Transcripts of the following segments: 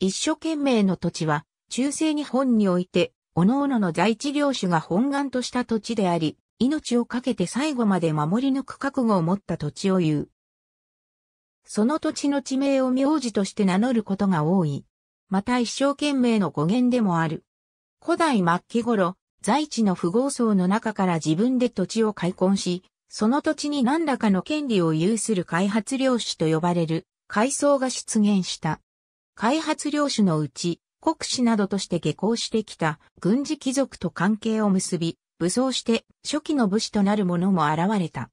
一所懸命の土地は、中世日本において、各々の在地領主が本願とした土地であり、命を懸けて最後まで守り抜く覚悟を持った土地を言う。その土地の地名を名字として名乗ることが多い。また一生懸命の語源でもある。古代末期頃、在地の富豪層の中から自分で土地を開墾し、その土地に何らかの権利を有する開発領主と呼ばれる階層が出現した。開発領主のうち、国士などとして下校してきた軍事貴族と関係を結び、武装して初期の武士となる者も現れた。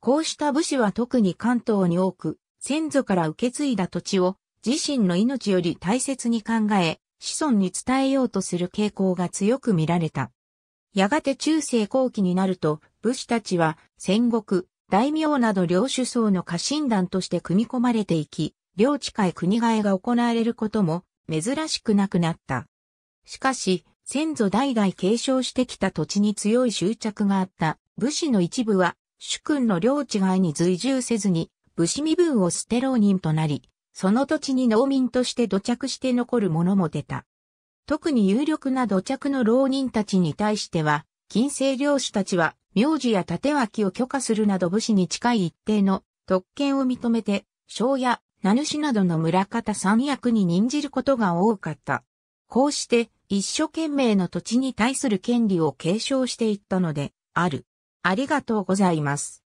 こうした武士は特に関東に多く、先祖から受け継いだ土地を自身の命より大切に考え、子孫に伝えようとする傾向が強く見られた。やがて中世後期になると、武士たちは戦国、大名など領主層の家臣団として組み込まれていき、領地会国替えが行われることも珍しくなくなった。しかし、先祖代々継承してきた土地に強い執着があった武士の一部は主君の領地外に随従せずに武士身分を捨て浪人となり、その土地に農民として土着して残る者も出た。特に有力な土着の浪人たちに対しては、近世領主たちは、名字や縦脇を許可するなど武士に近い一定の特権を認めて、商や名主などの村方三役に任じることが多かった。こうして、一生懸命の土地に対する権利を継承していったので、ある。ありがとうございます。